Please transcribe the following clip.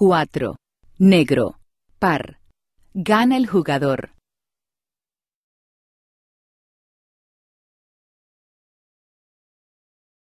4. Negro. Par. Gana el jugador.